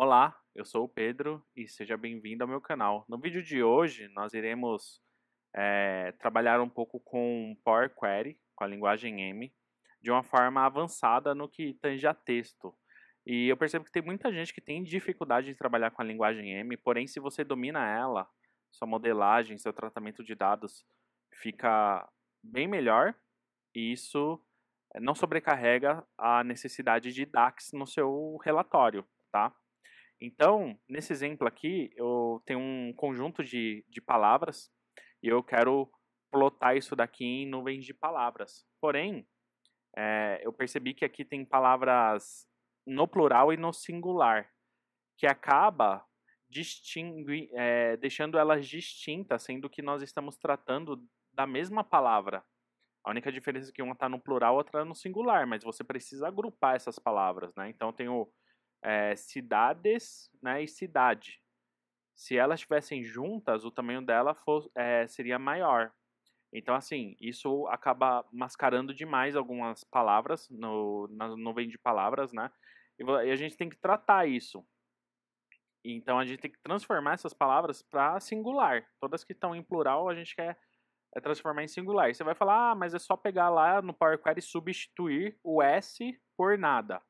Olá, eu sou o Pedro e seja bem-vindo ao meu canal. No vídeo de hoje nós iremos é, trabalhar um pouco com Power Query, com a linguagem M, de uma forma avançada no que tange a texto. E eu percebo que tem muita gente que tem dificuldade de trabalhar com a linguagem M, porém se você domina ela, sua modelagem, seu tratamento de dados fica bem melhor e isso eh, não sobrecarrega a necessidade de DAX no seu relatório, tá? Então, nesse exemplo aqui, eu tenho um conjunto de, de palavras e eu quero plotar isso daqui em nuvens de palavras. Porém, é, eu percebi que aqui tem palavras no plural e no singular, que acaba distingui, é, deixando elas distintas, sendo que nós estamos tratando da mesma palavra. A única diferença é que uma está no plural, outra no singular, mas você precisa agrupar essas palavras, né? Então, eu tenho é, cidades né, e cidade. Se elas estivessem juntas, o tamanho dela é, seria maior. Então, assim, isso acaba mascarando demais algumas palavras no, na nuvem de palavras, né? E, e a gente tem que tratar isso. Então, a gente tem que transformar essas palavras para singular. Todas que estão em plural, a gente quer é transformar em singular. e Você vai falar, ah, mas é só pegar lá no Power Query e substituir o S por nada.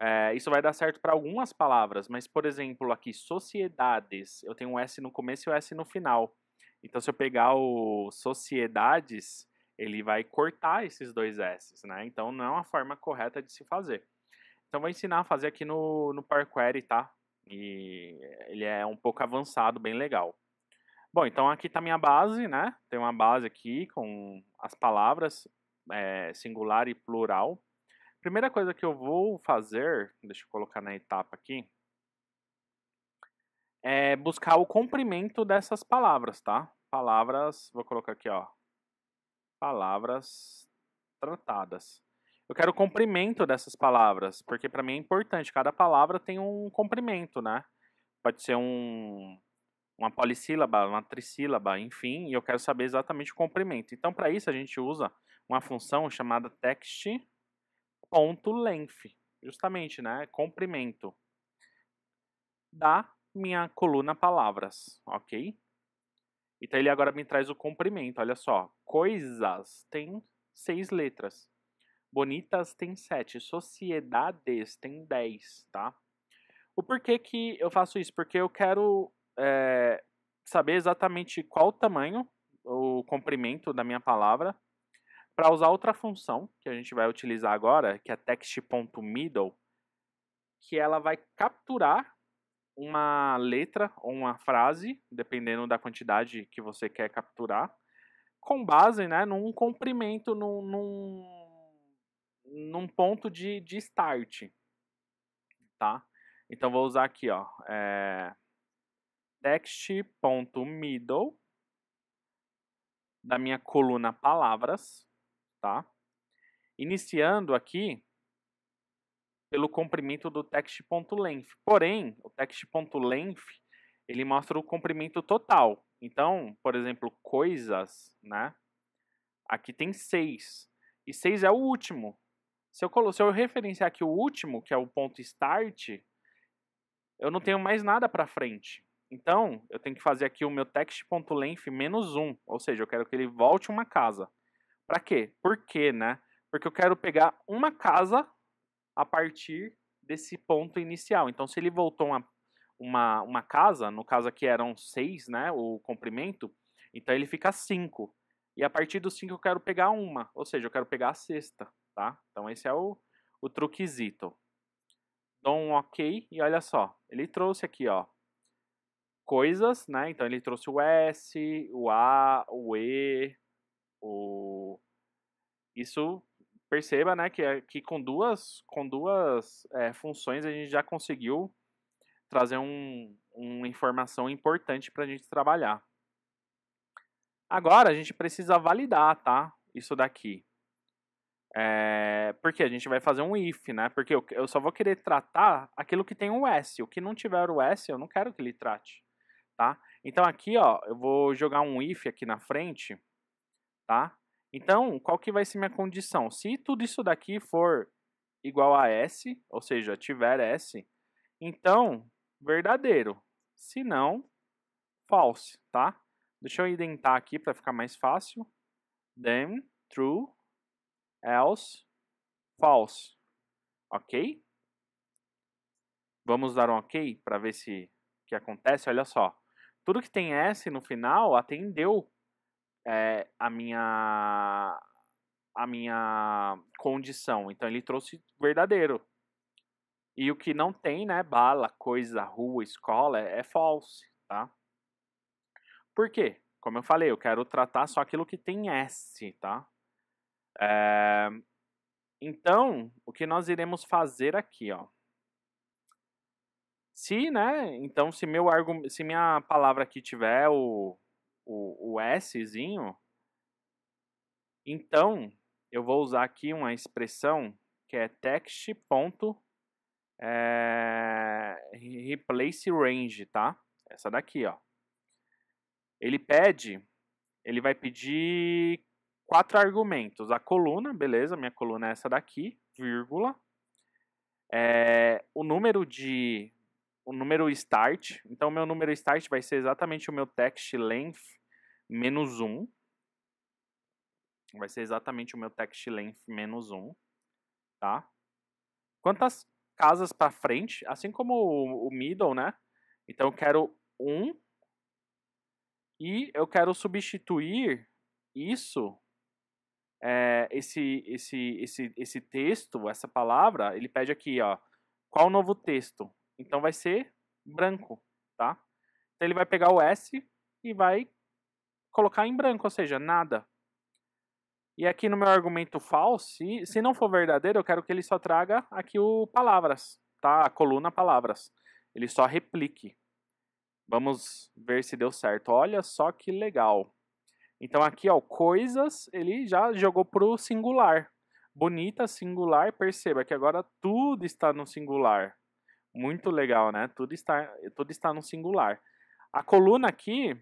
É, isso vai dar certo para algumas palavras, mas, por exemplo, aqui, sociedades, eu tenho um S no começo e um S no final. Então, se eu pegar o sociedades, ele vai cortar esses dois S's, né? Então, não é uma forma correta de se fazer. Então, vou ensinar a fazer aqui no, no Power Query, tá? E ele é um pouco avançado, bem legal. Bom, então aqui está minha base, né? Tem uma base aqui com as palavras é, singular e plural. Primeira coisa que eu vou fazer, deixa eu colocar na etapa aqui, é buscar o comprimento dessas palavras, tá? Palavras, vou colocar aqui, ó. Palavras tratadas. Eu quero o comprimento dessas palavras, porque para mim é importante. Cada palavra tem um comprimento, né? Pode ser um, uma polissílaba, uma trissílaba, enfim, e eu quero saber exatamente o comprimento. Então, para isso, a gente usa uma função chamada text ponto length, justamente, né? Comprimento da minha coluna palavras, ok? Então ele agora me traz o comprimento, olha só. Coisas tem seis letras. Bonitas tem sete. Sociedades tem dez, tá? O porquê que eu faço isso? Porque eu quero é, saber exatamente qual o tamanho, o comprimento da minha palavra para usar outra função que a gente vai utilizar agora, que é text.middle, que ela vai capturar uma letra ou uma frase, dependendo da quantidade que você quer capturar, com base né, num comprimento, num, num, num ponto de, de start. Tá? Então vou usar aqui, ó, é, text.middle da minha coluna palavras tá? Iniciando aqui pelo comprimento do text.length. Porém, o text.length, ele mostra o comprimento total. Então, por exemplo, coisas, né? Aqui tem 6. E 6 é o último. Se eu, se eu referenciar aqui o último, que é o ponto start, eu não tenho mais nada para frente. Então, eu tenho que fazer aqui o meu text.length menos 1, ou seja, eu quero que ele volte uma casa. Para quê? Por quê, né? Porque eu quero pegar uma casa a partir desse ponto inicial. Então, se ele voltou uma, uma, uma casa, no caso aqui eram seis, né, o comprimento, então ele fica cinco. E a partir dos cinco eu quero pegar uma, ou seja, eu quero pegar a sexta, tá? Então, esse é o, o truquezito. Dou um OK e olha só, ele trouxe aqui, ó, coisas, né? Então, ele trouxe o S, o A, o E, o... Isso perceba, né, que, é, que com duas, com duas é, funções a gente já conseguiu trazer um, uma informação importante para a gente trabalhar. Agora a gente precisa validar, tá? Isso daqui. É, porque a gente vai fazer um if, né? Porque eu, eu só vou querer tratar aquilo que tem o um S. O que não tiver o S, eu não quero que ele trate, tá? Então aqui, ó, eu vou jogar um if aqui na frente tá? Então, qual que vai ser minha condição? Se tudo isso daqui for igual a S, ou seja, tiver S, então, verdadeiro. Se não, false, tá? Deixa eu indentar aqui para ficar mais fácil. Then, true, else, false. Ok? Vamos dar um ok para ver se que acontece. Olha só. Tudo que tem S no final atendeu é, a minha a minha condição. Então ele trouxe verdadeiro. E o que não tem, né, bala, coisa, rua, escola, é, é false, tá? Por quê? Como eu falei, eu quero tratar só aquilo que tem S, tá? É... Então, o que nós iremos fazer aqui, ó? Se, né, então se meu argumento, se minha palavra aqui tiver o o, o Szinho, então eu vou usar aqui uma expressão que é text ponto é, replace range, tá? Essa daqui, ó. Ele pede, ele vai pedir quatro argumentos. A coluna, beleza, minha coluna é essa daqui, vírgula. É, o número de, o número start, então meu número start vai ser exatamente o meu text length menos 1. Vai ser exatamente o meu text length menos 1. Tá? Quantas casas para frente, assim como o, middle, né? Então eu quero 1 e eu quero substituir isso, é, esse, esse, esse, esse texto, essa palavra, ele pede aqui, ó, qual o novo texto? Então vai ser branco, tá? Então ele vai pegar o S e vai colocar em branco, ou seja, nada. E aqui no meu argumento falso, se, se não for verdadeiro, eu quero que ele só traga aqui o palavras, tá? A coluna palavras. Ele só replique. Vamos ver se deu certo. Olha só que legal. Então aqui, ó, coisas, ele já jogou pro singular. Bonita, singular, perceba que agora tudo está no singular. Muito legal, né? Tudo está, tudo está no singular. A coluna aqui,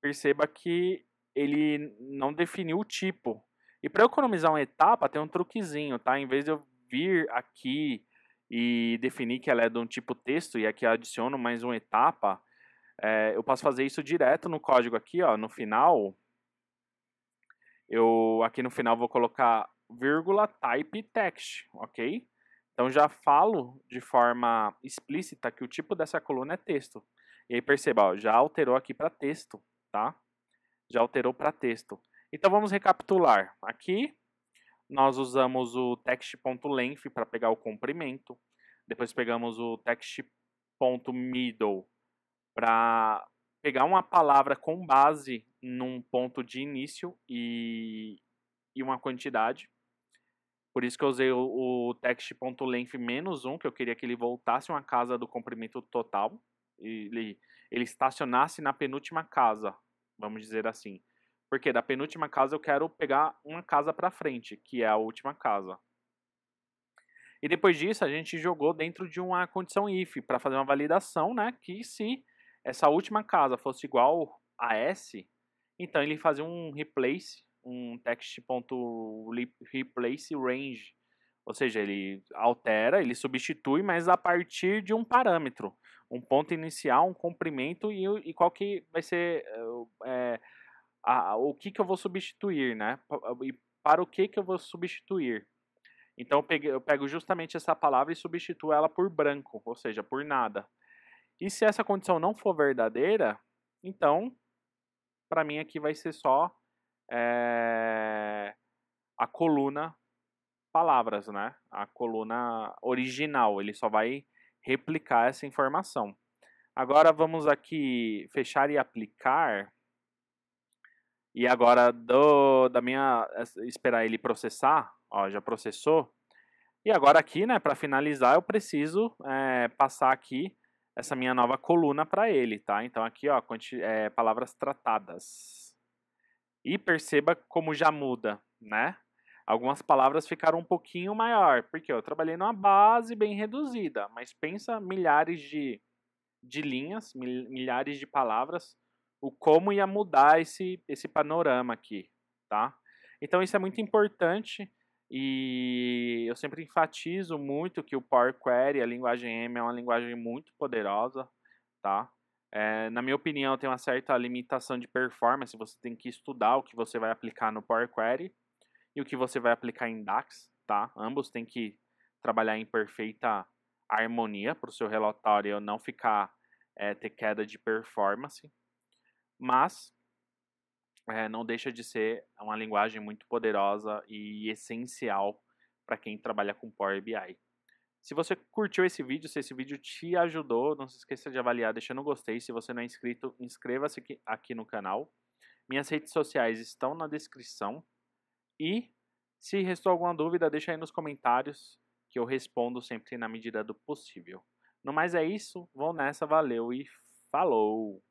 perceba que ele não definiu o tipo. E para economizar uma etapa, tem um truquezinho, tá? Em vez de eu vir aqui e definir que ela é de um tipo texto e aqui adiciono mais uma etapa, é, eu posso fazer isso direto no código aqui, ó, no final. Eu aqui no final vou colocar vírgula type text, ok? Então já falo de forma explícita que o tipo dessa coluna é texto. E aí perceba, ó, já alterou aqui para texto tá? Já alterou para texto. Então vamos recapitular. Aqui nós usamos o text.length para pegar o comprimento. Depois pegamos o text.middle para pegar uma palavra com base num ponto de início e, e uma quantidade. Por isso que eu usei o, o text.length menos um que eu queria que ele voltasse uma casa do comprimento total ele, ele estacionasse na penúltima casa, vamos dizer assim. Porque da penúltima casa eu quero pegar uma casa para frente, que é a última casa. E depois disso a gente jogou dentro de uma condição if para fazer uma validação, né, que se essa última casa fosse igual a S, então ele fazia um replace, um text.replace range ou seja, ele altera, ele substitui, mas a partir de um parâmetro, um ponto inicial, um comprimento e, e qual que vai ser é, a, o que, que eu vou substituir, né? Ah, e para o que, que eu vou substituir. Então eu, peguei, eu pego justamente essa palavra e substituo ela por branco, ou seja, por nada. E se essa condição não for verdadeira, então para mim aqui vai ser só é, a coluna palavras, né? A coluna original, ele só vai replicar essa informação. Agora vamos aqui fechar e aplicar. E agora do, da minha esperar ele processar, ó, já processou. E agora aqui, né, para finalizar, eu preciso é, passar aqui essa minha nova coluna para ele, tá? Então aqui, ó, é, palavras tratadas. E perceba como já muda, né? Algumas palavras ficaram um pouquinho maior, porque eu trabalhei numa base bem reduzida, mas pensa milhares de, de linhas, milhares de palavras, o como ia mudar esse, esse panorama aqui, tá? Então isso é muito importante e eu sempre enfatizo muito que o Power Query, a linguagem M, é uma linguagem muito poderosa, tá? É, na minha opinião, tem uma certa limitação de performance, você tem que estudar o que você vai aplicar no Power Query, e o que você vai aplicar em DAX, tá? Ambos têm que trabalhar em perfeita harmonia para o seu relatório não ficar é, ter queda de performance, mas é, não deixa de ser uma linguagem muito poderosa e essencial para quem trabalha com Power BI. Se você curtiu esse vídeo, se esse vídeo te ajudou, não se esqueça de avaliar deixando um gostei. Se você não é inscrito, inscreva-se aqui, aqui no canal. Minhas redes sociais estão na descrição. E se restou alguma dúvida, deixa aí nos comentários que eu respondo sempre na medida do possível. No mais é isso, Vou nessa, valeu e falou!